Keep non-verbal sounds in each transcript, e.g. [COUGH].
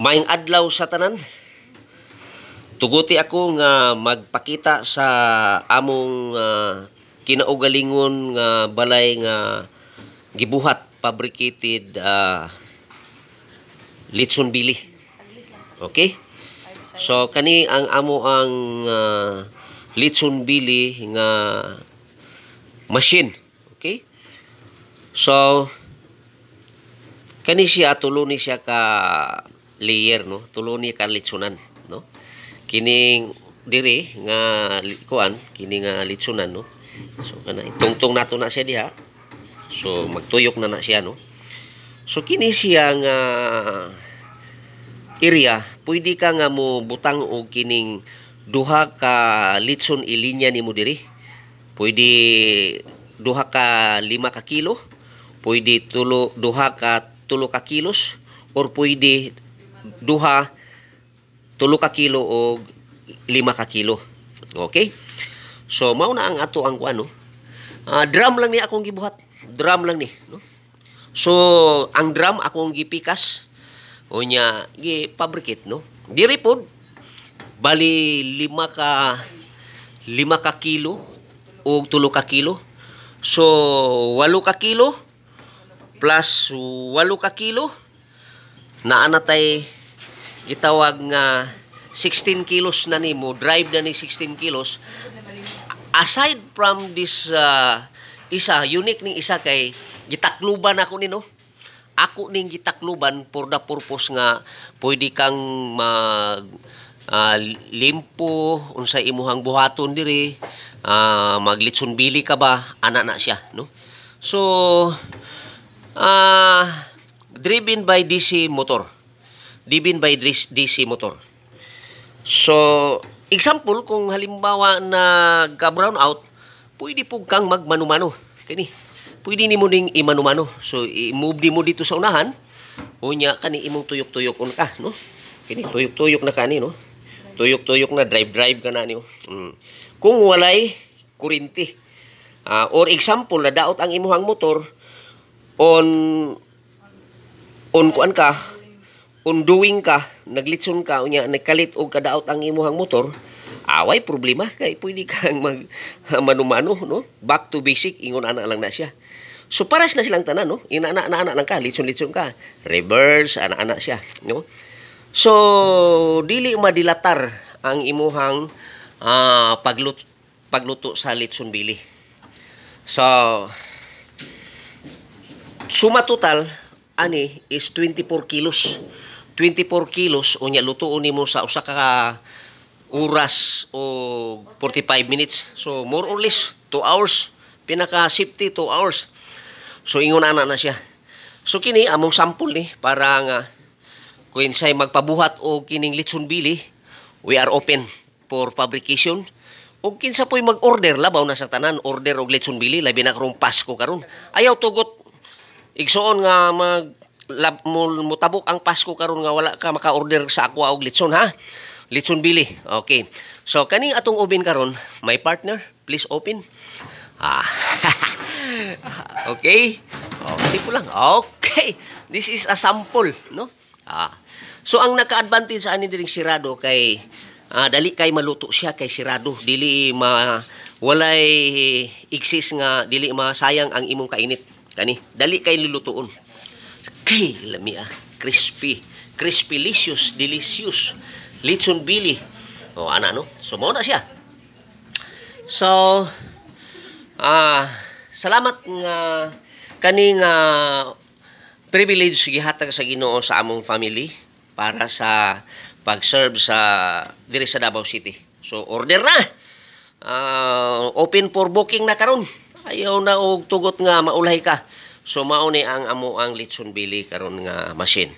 Maing adlaw sa tanan. Tuguti ako nga magpakita sa among uh, kinaugalingon nga balay nga gibuhat fabricated uh, litson bili. Okay? So kani ang amo ang uh, litson bili nga machine. Okay? So kani siya tulo ni siya ka layer no tulo ni kalitsunan no kining diri nga kuan kini nga ah, litsunan no so kana itungtong nato na siya diha so magtuyok na na siya no so kini siya nga area pwede ka nga mo butang og kining duha ka litson ilinya ni mo diri pwede duha ka lima ka kilo pwede tulo duha ka tulo ka kilos or pwede duha tulo ka kilo o lima ka kilo. Okay? So mao na ang ato ang kuan no. Uh, drum lang ni akong gibuhat. Drum lang ni, no? So ang drum akong gipikas unya gipabricate no. Diri pod bali lima ka lima ka kilo o tulo ka kilo. So walo ka kilo plus walo ka kilo naanatay gitawag nga 16 kilos na nimo drive na ni 16 kilos aside from this uh, isa unique ning isa kay gitakluban ako nino ako ning gitakluban for the purpose nga pwede kang mag uh, limpo unsa imuhang buhaton diri uh, maglitson bili ka ba ana na siya no so ah uh, driven by DC motor. Driven by DC motor. So, example, kung halimbawa na ka-brown out, pwede po kang magmanumano. Kani, pwede ni mo ding imanumano. So, i-move mo dito sa unahan, unya kani imong tuyok-tuyok on ka, no? Kani, tuyok-tuyok na kani, no? Tuyok-tuyok na drive-drive ka na niyo. Oh. Mm. Kung walay kurinti, uh, or example na daot ang imuhang motor on on kuan ka, on doing ka, naglitson ka, unya, nagkalit o kadaot ang imuhang motor, away problema kay pwede kang mag [LAUGHS] manumano no back to basic ingon ana lang na siya so paras na silang tanan no inana ana ana lang ka litson litson ka reverse ana ana siya no so dili madilatar ang imuhang uh, ah, pagluto pagluto sa litson bili so suma total ani is 24 kilos. 24 kilos o niya lutuon nimo sa usa ka oras o 45 minutes. So more or less 2 hours pinaka 50 2 hours. So ingon ana na siya. So kini among sample ni para nga kung say magpabuhat o kining litson bili, we are open for fabrication. O kinsa po'y mag-order, labaw na sa tanan, order og litson bili, labi na karong Pasko karon. Ayaw tugot Igsuon nga mag lab, mutabok ang Pasko karon nga wala ka maka-order sa ako og litson ha. Litson bili. Okay. So kani atong open karon, my partner, please open. Ah. [LAUGHS] okay. Oh, simple lang. Okay. This is a sample, no? Ah. So ang naka-advantage sa ani diring sirado kay uh, dali kay maluto siya kay sirado dili ma walay eh, exist nga dili masayang ang imong kainit Kani, dali kay lulutuon. Kay lami ah, crispy, crispy delicious, delicious. Litson bili. O oh, ana no. Sumo na siya. So ah salamat nga kaning uh, privilege gihatag sa Ginoo sa among family para sa pag-serve sa diri sa Davao City. So order na. Uh, open for booking na karon. Ayaw na og tugot nga maulay ka. So mao ni ang amo ang litson bili karon nga machine.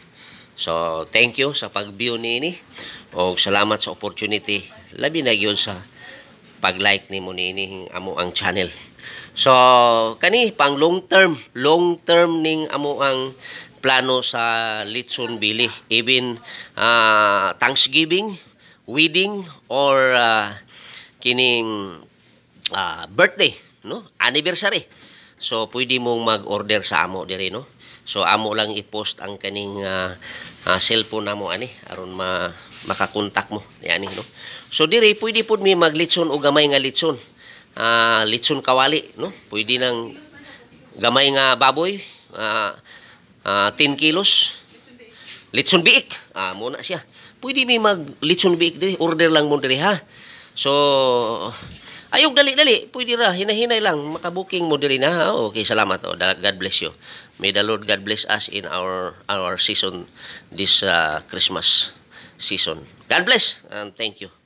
So thank you sa pag-view niini og salamat sa opportunity labi na gyud sa pag-like nimo niini amo ang channel. So kani pang long term, long term ning amo ang plano sa litson bili even uh, Thanksgiving, wedding or uh, kining uh, birthday no? Anniversary. So pwede mong mag-order sa amo dire no. So amo lang i-post ang kaning uh, uh, cellphone namo ani aron ma makakontak mo yani no. So dire pwede pud mi maglitson o gamay nga litson. Uh, litson kawali no. Pwede nang gamay nga baboy uh, uh, 10 kilos. Litson biik. Ah mo na siya. Pwede mi mag litson biik dire order lang mo dire ha. So Ayog, dali, dali. Pwede ra. Hinahinay lang. Makabuking mo diri na. Okay, salamat. Oh. God bless you. May the Lord God bless us in our our season this uh, Christmas season. God bless and thank you.